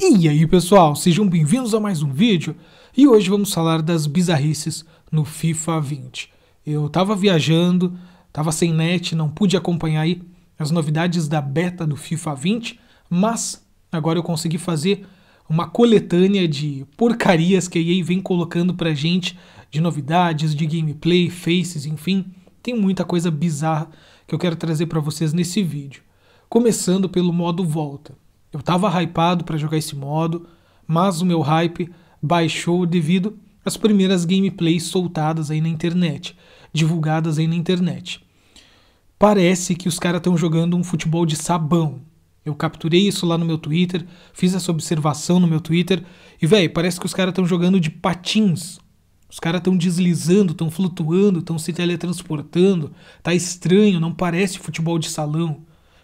E aí pessoal, sejam bem-vindos a mais um vídeo e hoje vamos falar das bizarrices no FIFA 20. Eu tava viajando, tava sem net, não pude acompanhar aí as novidades da beta do FIFA 20, mas agora eu consegui fazer uma coletânea de porcarias que a EA vem colocando pra gente, de novidades, de gameplay, faces, enfim, tem muita coisa bizarra que eu quero trazer para vocês nesse vídeo. Começando pelo modo volta. Eu estava hypado para jogar esse modo, mas o meu hype baixou devido às primeiras gameplays soltadas aí na internet, divulgadas aí na internet. Parece que os caras estão jogando um futebol de sabão. Eu capturei isso lá no meu Twitter, fiz essa observação no meu Twitter, e velho, parece que os caras estão jogando de patins. Os caras estão deslizando, estão flutuando, estão se teletransportando. Tá estranho, não parece futebol de salão.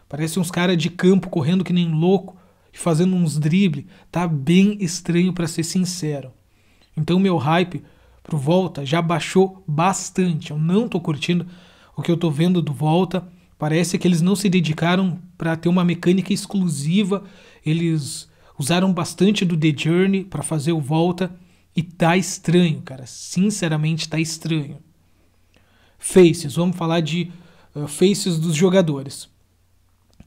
Parece uns caras de campo correndo que nem louco, e fazendo uns dribles, tá bem estranho para ser sincero. Então meu hype pro Volta já baixou bastante. Eu não tô curtindo o que eu tô vendo do Volta. Parece que eles não se dedicaram para ter uma mecânica exclusiva. Eles usaram bastante do The Journey para fazer o Volta e tá estranho, cara. Sinceramente, tá estranho. Faces, vamos falar de uh, faces dos jogadores.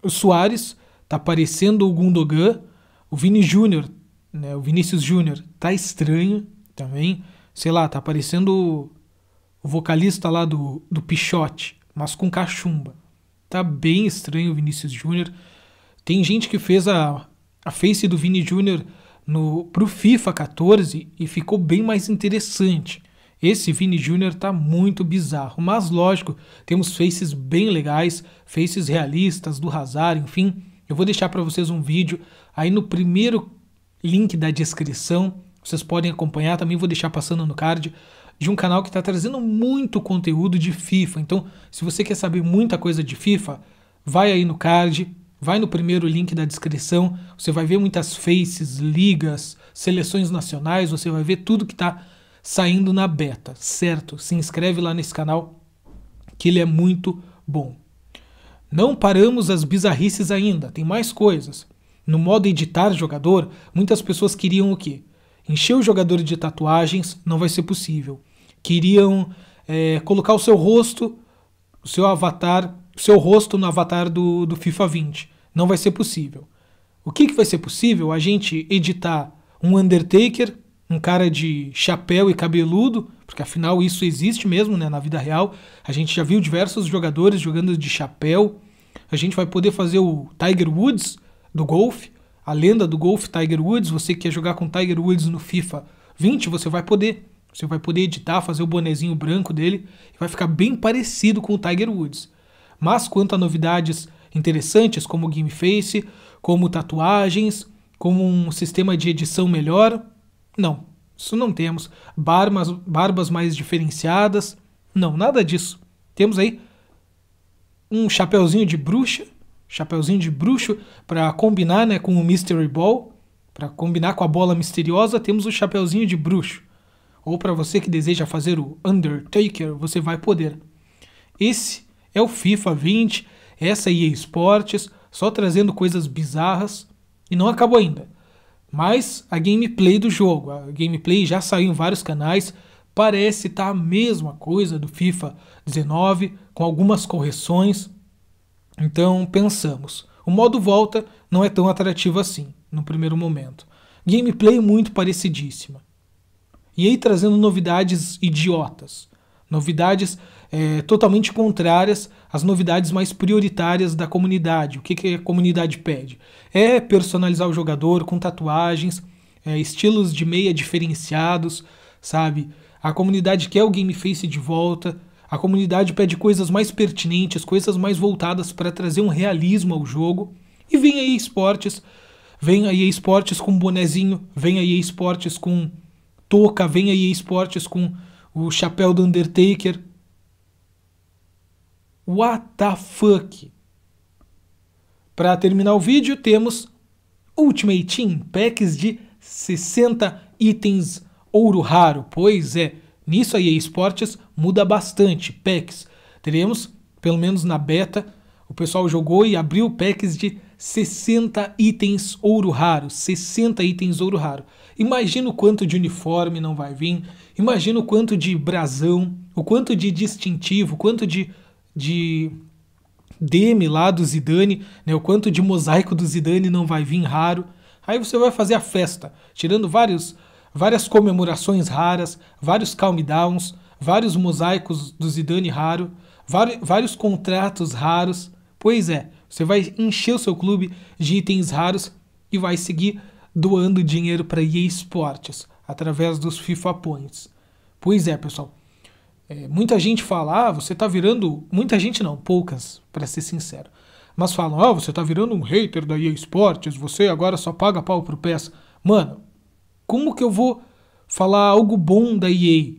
O Soares Tá parecendo o Gundogan. O Vini Júnior, né, o Vinícius Júnior, tá estranho também. Sei lá, tá parecendo o vocalista lá do, do Pichote, mas com cachumba. Tá bem estranho o Vinícius Júnior. Tem gente que fez a, a face do Vini Júnior no pro FIFA 14 e ficou bem mais interessante. Esse Vini Júnior tá muito bizarro, mas lógico, temos faces bem legais, faces realistas do Hazard, enfim, eu vou deixar para vocês um vídeo aí no primeiro link da descrição. Vocês podem acompanhar, também vou deixar passando no card de um canal que está trazendo muito conteúdo de FIFA. Então, se você quer saber muita coisa de FIFA, vai aí no card, vai no primeiro link da descrição. Você vai ver muitas faces, ligas, seleções nacionais. Você vai ver tudo que está saindo na beta, certo? Se inscreve lá nesse canal que ele é muito bom. Não paramos as bizarrices ainda, tem mais coisas. No modo editar jogador, muitas pessoas queriam o quê? Encher o jogador de tatuagens, não vai ser possível. Queriam é, colocar o seu rosto, o seu avatar, o seu rosto no avatar do, do FIFA 20. Não vai ser possível. O que, que vai ser possível? A gente editar um Undertaker, um cara de chapéu e cabeludo, porque afinal isso existe mesmo né, na vida real. A gente já viu diversos jogadores jogando de chapéu, a gente vai poder fazer o Tiger Woods do golfe, a lenda do golfe Tiger Woods. Você quer jogar com Tiger Woods no FIFA 20, você vai poder. Você vai poder editar, fazer o bonezinho branco dele e vai ficar bem parecido com o Tiger Woods. Mas quanto a novidades interessantes como Game Face, como tatuagens, como um sistema de edição melhor, não. Isso não temos. Barbas, barbas mais diferenciadas, não, nada disso. Temos aí um chapeuzinho de bruxa, chapeuzinho de bruxo para combinar, né, com o Mystery Ball, para combinar com a bola misteriosa, temos o chapeuzinho de bruxo. Ou para você que deseja fazer o Undertaker, você vai poder. Esse é o FIFA 20, essa é a EA Sports, só trazendo coisas bizarras e não acabou ainda. Mas a gameplay do jogo, a gameplay já saiu em vários canais, Parece estar tá a mesma coisa do FIFA 19, com algumas correções. Então pensamos, o modo volta não é tão atrativo assim, no primeiro momento. Gameplay muito parecidíssima. E aí trazendo novidades idiotas, novidades é, totalmente contrárias às novidades mais prioritárias da comunidade. O que, que a comunidade pede? É personalizar o jogador com tatuagens, é, estilos de meia diferenciados, sabe? A comunidade quer o Game Face de volta. A comunidade pede coisas mais pertinentes, coisas mais voltadas para trazer um realismo ao jogo. E vem aí esportes, vem aí esportes com bonezinho, vem aí esportes com touca, vem aí esportes com o chapéu do Undertaker. What the fuck? Para terminar o vídeo, temos Ultimate Team, packs de 60 itens ouro raro. Pois é, nisso a EA Sports muda bastante. Packs. Teremos, pelo menos na beta, o pessoal jogou e abriu packs de 60 itens ouro raro. 60 itens ouro raro. Imagina o quanto de uniforme não vai vir. Imagina o quanto de brasão, o quanto de distintivo, o quanto de, de demi lá do Zidane, né? o quanto de mosaico do Zidane não vai vir raro. Aí você vai fazer a festa, tirando vários várias comemorações raras, vários calm downs, vários mosaicos do Zidane raro, vários contratos raros. Pois é, você vai encher o seu clube de itens raros e vai seguir doando dinheiro para EA Sports através dos FIFA Points. Pois é, pessoal. É, muita gente fala, ah, você está virando. Muita gente não, poucas, para ser sincero. Mas falam, ah, você está virando um hater da EA Sports, você agora só paga pau pro PES. Mano, como que eu vou falar algo bom da EA?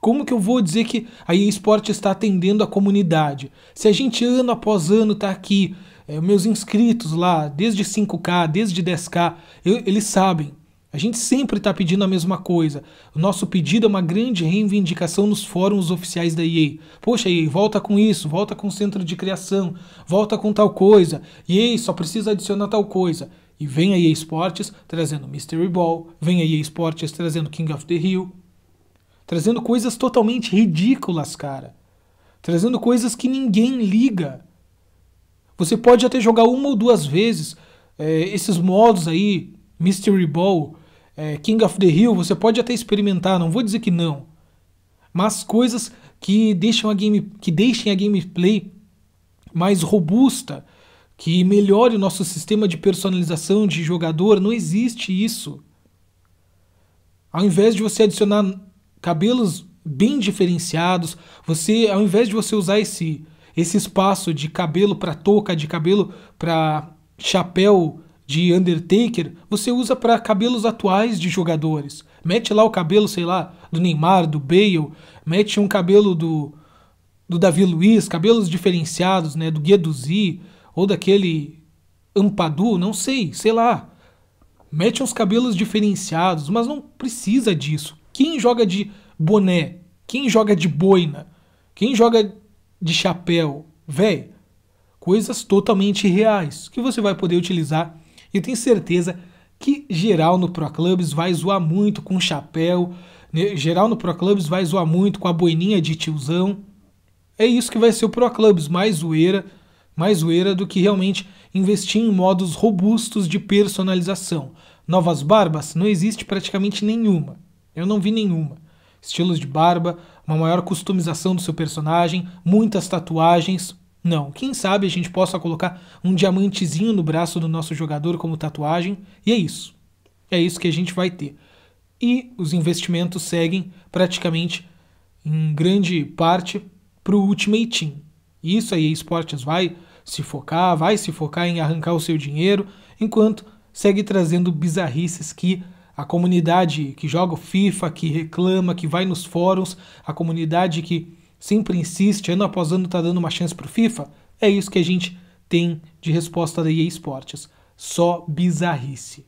Como que eu vou dizer que a EA Sport está atendendo a comunidade? Se a gente ano após ano está aqui, é, meus inscritos lá, desde 5K, desde 10K, eu, eles sabem. A gente sempre está pedindo a mesma coisa. O nosso pedido é uma grande reivindicação nos fóruns oficiais da EA. Poxa, EA, volta com isso, volta com o centro de criação, volta com tal coisa. EA só precisa adicionar tal coisa. E vem a EA Sports trazendo Mystery Ball, vem a EA Sports trazendo King of the Hill, trazendo coisas totalmente ridículas, cara. Trazendo coisas que ninguém liga. Você pode até jogar uma ou duas vezes é, esses modos aí, Mystery Ball, é, King of the Hill, você pode até experimentar, não vou dizer que não. Mas coisas que deixam a game, que deixem a gameplay mais robusta, que melhore o nosso sistema de personalização de jogador. Não existe isso. Ao invés de você adicionar cabelos bem diferenciados, você, ao invés de você usar esse esse espaço de cabelo para touca, de cabelo para chapéu de Undertaker, você usa para cabelos atuais de jogadores. Mete lá o cabelo, sei lá, do Neymar, do Bale, mete um cabelo do do Davi Luiz, cabelos diferenciados, né, do Gueduzi, ou daquele ampadu, não sei, sei lá. Mete uns cabelos diferenciados, mas não precisa disso. Quem joga de boné? Quem joga de boina? Quem joga de chapéu? Véi, coisas totalmente reais que você vai poder utilizar e eu tenho certeza que geral no Pro Clubs vai zoar muito com chapéu, né? geral no Pro Clubs vai zoar muito com a boininha de tiozão. É isso que vai ser o Pro Clubs, mais zoeira, mais zoeira do que realmente investir em modos robustos de personalização. Novas barbas não existe praticamente nenhuma. Eu não vi nenhuma. Estilos de barba, uma maior customização do seu personagem, muitas tatuagens. Não, quem sabe a gente possa colocar um diamantezinho no braço do nosso jogador como tatuagem, e é isso. É isso que a gente vai ter. E os investimentos seguem praticamente em grande parte para o Ultimate Team. Isso aí, Esportes vai se focar, vai se focar em arrancar o seu dinheiro, enquanto segue trazendo bizarrices que a comunidade que joga o FIFA, que reclama, que vai nos fóruns, a comunidade que sempre insiste, ano após ano está dando uma chance para o FIFA, é isso que a gente tem de resposta da EA Sports. Só bizarrice.